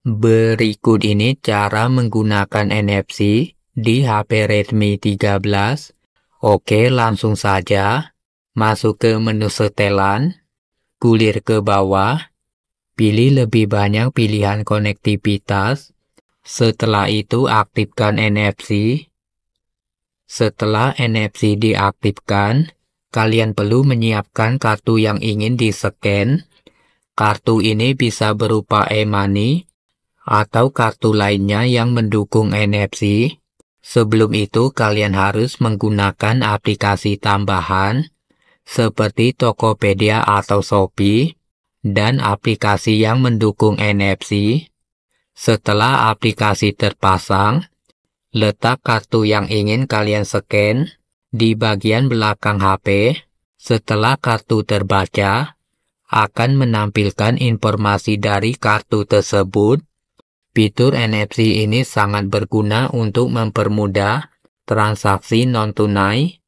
Berikut ini cara menggunakan NFC di HP Redmi 13. Oke, langsung saja. Masuk ke menu setelan, gulir ke bawah, pilih lebih banyak pilihan konektivitas. Setelah itu aktifkan NFC. Setelah NFC diaktifkan, kalian perlu menyiapkan kartu yang ingin di-scan. Kartu ini bisa berupa e-money atau kartu lainnya yang mendukung NFC. Sebelum itu, kalian harus menggunakan aplikasi tambahan seperti Tokopedia atau Shopee dan aplikasi yang mendukung NFC. Setelah aplikasi terpasang, letak kartu yang ingin kalian scan di bagian belakang HP. Setelah kartu terbaca, akan menampilkan informasi dari kartu tersebut Fitur NFC ini sangat berguna untuk mempermudah transaksi non-tunai